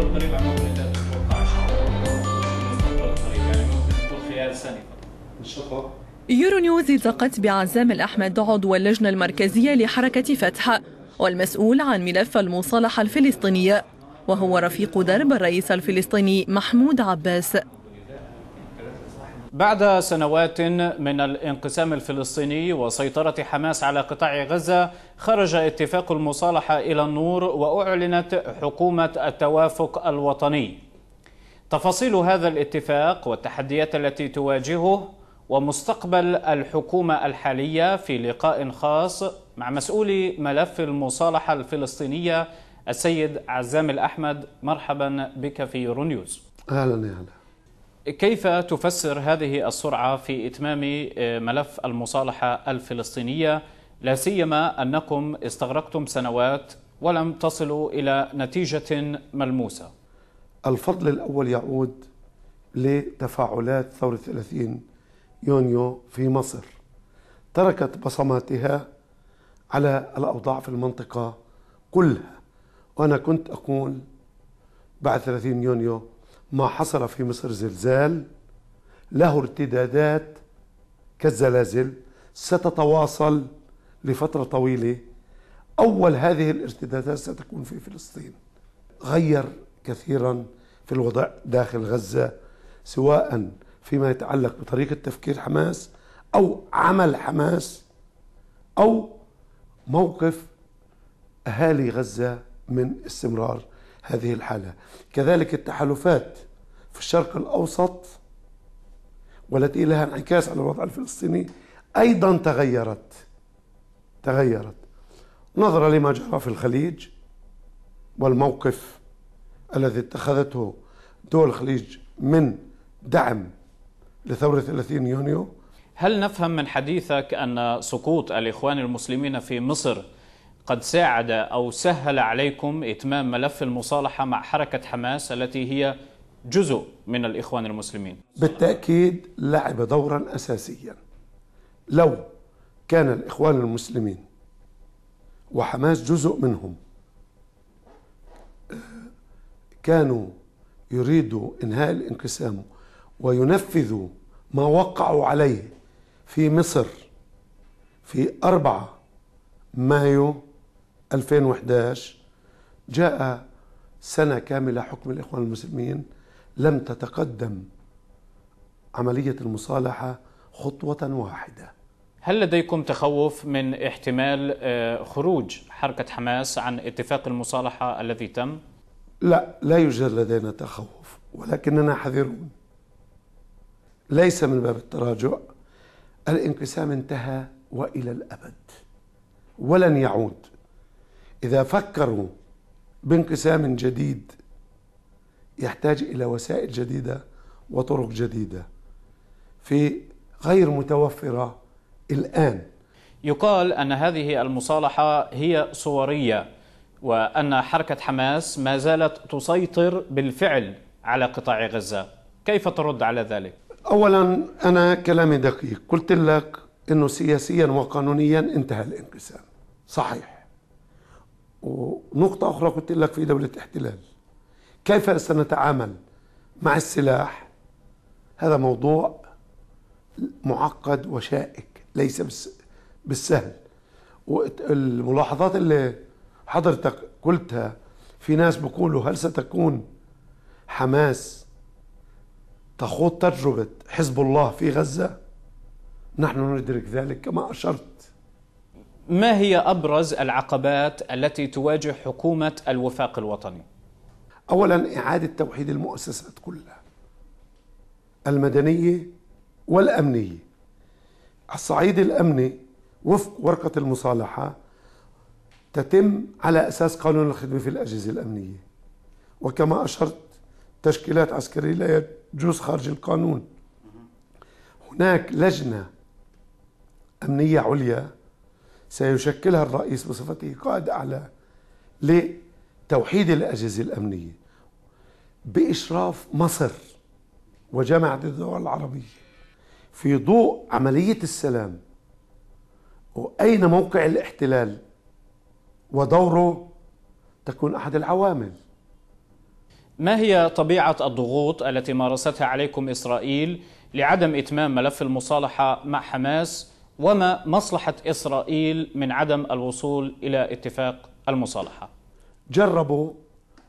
المستقبل القريب ممكن تتوقعش يعني ممكن خلال سنه فقط ان شاء الله يورو نيوز التقت بعزام الأحمد عضو اللجنة المركزية لحركة فتح والمسؤول عن ملف المصالحة الفلسطينية وهو رفيق درب الرئيس الفلسطيني محمود عباس بعد سنوات من الانقسام الفلسطيني وسيطرة حماس على قطاع غزة خرج اتفاق المصالحة إلى النور وأعلنت حكومة التوافق الوطني تفاصيل هذا الاتفاق والتحديات التي تواجهه ومستقبل الحكومة الحالية في لقاء خاص مع مسؤول ملف المصالحة الفلسطينية السيد عزام الأحمد مرحبا بك في يورو نيوز أهلا يا هلا كيف تفسر هذه السرعة في إتمام آه، ملف المصالحة الفلسطينية لا سيما أنكم استغرقتم سنوات ولم تصلوا إلى نتيجة ملموسة الفضل الأول يعود لتفاعلات ثورة 30 يونيو في مصر تركت بصماتها على الأوضاع في المنطقة كلها وأنا كنت أقول بعد 30 يونيو ما حصل في مصر زلزال له ارتدادات كالزلازل ستتواصل لفترة طويلة أول هذه الارتدادات ستكون في فلسطين غير كثيرا في الوضع داخل غزة سواء فيما يتعلق بطريقة تفكير حماس أو عمل حماس أو موقف أهالي غزة من استمرار هذه الحالة كذلك التحالفات في الشرق الأوسط والتي لها انعكاس على الوضع الفلسطيني أيضا تغيرت تغيرت نظرا لما جرى في الخليج والموقف الذي اتخذته دول الخليج من دعم لثورة 30 يونيو هل نفهم من حديثك أن سقوط الإخوان المسلمين في مصر قد ساعد أو سهل عليكم إتمام ملف المصالحة مع حركة حماس التي هي جزء من الإخوان المسلمين بالتأكيد لعب دورا أساسيا لو كان الإخوان المسلمين وحماس جزء منهم آه، كانوا يريدوا إنهاء الانقسام وينفذوا ما وقعوا عليه في مصر في 4 مايو 2011 جاء سنة كاملة حكم الإخوان المسلمين لم تتقدم عملية المصالحة خطوة واحدة هل لديكم تخوف من احتمال آه، خروج حركة حماس عن اتفاق المصالحة الذي تم؟ لا لا يوجد لدينا تخوف ولكننا حذرون ليس من باب التراجع الانقسام انتهى والى الابد ولن يعود إذا فكروا بانقسام جديد يحتاج إلى وسائل جديدة وطرق جديدة في غير متوفرة الآن يقال أن هذه المصالحة هي صورية وأن حركة حماس ما زالت تسيطر بالفعل على قطاع غزة كيف ترد على ذلك؟ أولا أنا كلامي دقيق قلت لك أنه سياسيا وقانونيا انتهى الانقسام صحيح ونقطة أخرى قلت لك في دولة احتلال كيف سنتعامل مع السلاح هذا موضوع معقد وشائك ليس بالسهل والملاحظات اللي حضرتك قلتها في ناس بيقولوا هل ستكون حماس تخوض تجربة حزب الله في غزة نحن ندرك ذلك كما أشرت ما هي أبرز العقبات التي تواجه حكومة الوفاق الوطني؟ أولا إعادة توحيد المؤسسات كلها المدنية والأمنية الصعيد الأمني وفق ورقة المصالحة تتم على أساس قانون الخدمة في الأجهزة الأمنية وكما أشرت تشكيلات عسكرية لا يجوز خارج القانون هناك لجنة أمنية عليا سيشكلها الرئيس بصفته قائد أعلى لتوحيد الأجهزة الأمنية بإشراف مصر وجامعة الدول العربية في ضوء عملية السلام وأين موقع الاحتلال ودوره تكون أحد العوامل ما هي طبيعة الضغوط التي مارستها عليكم إسرائيل لعدم إتمام ملف المصالحة مع حماس وما مصلحة إسرائيل من عدم الوصول إلى اتفاق المصالحة جربوا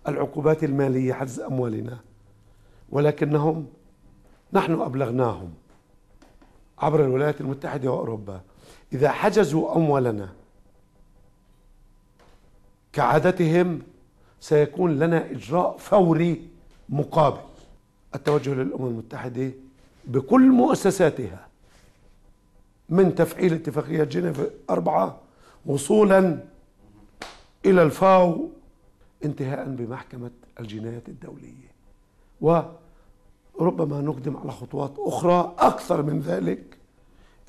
العقوبات المالية حجز أموالنا ولكنهم نحن أبلغناهم عبر الولايات المتحدة وأوروبا إذا حجزوا أموالنا كعادتهم سيكون لنا إجراء فوري مقابل التوجه للأمم المتحدة بكل مؤسساتها من تفعيل اتفاقية جنيف أربعة وصولا إلى الفاو انتهاء بمحكمة الجنايات الدولية وربما نقدم على خطوات أخرى أكثر من ذلك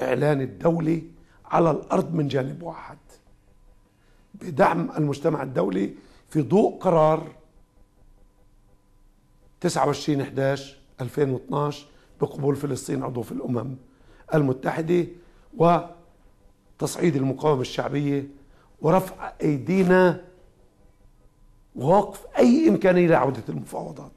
إعلان الدولي على الأرض من جانب واحد بدعم المجتمع الدولي في ضوء قرار 29 11 2012 بقبول فلسطين عضو في الأمم المتحدة وتصعيد المقاومة الشعبية ورفع أيدينا ووقف أي إمكانية لعودة المفاوضات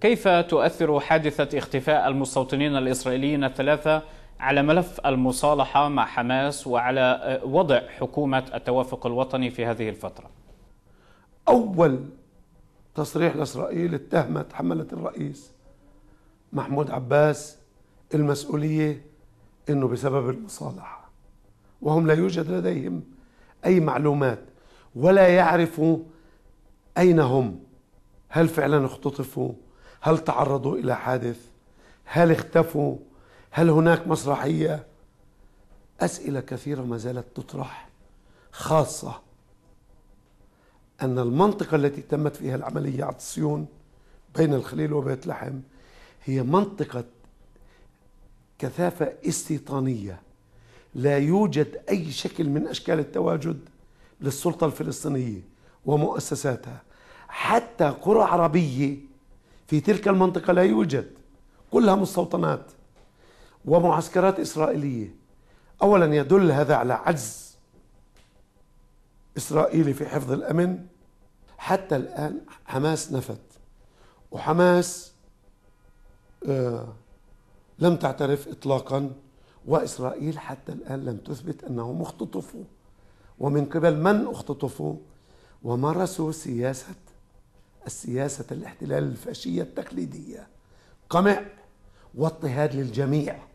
كيف تؤثر حادثة اختفاء المستوطنين الإسرائيليين الثلاثة على ملف المصالحة مع حماس وعلى آه، وضع حكومة التوافق الوطني في هذه الفترة أول تصريح لإسرائيل اتهمت حملة الرئيس محمود عباس المسؤولية أنه بسبب المصالحة وهم لا يوجد لديهم أي معلومات ولا يعرفوا أين هم هل فعلا اختطفوا هل تعرضوا إلى حادث هل اختفوا هل هناك مسرحية أسئلة كثيرة ما زالت تطرح خاصة أن المنطقة التي تمت فيها العملية عطسيون بين الخليل وبيت لحم هي منطقة كثافة استيطانية لا يوجد أي شكل من أشكال التواجد للسلطة الفلسطينية ومؤسساتها حتى قرى عربية في تلك المنطقة لا يوجد كلها مستوطنات ومعسكرات إسرائيلية أولا يدل هذا على عجز إسرائيلي في حفظ الأمن حتى الآن حماس نفت وحماس آه لم تعترف إطلاقا وإسرائيل حتى الآن لم تثبت أنهم اختطفوا ومن قبل من اختطفوا ومارسوا سياسة السياسة الاحتلال الفاشية التقليدية قمع واضطهاد للجميع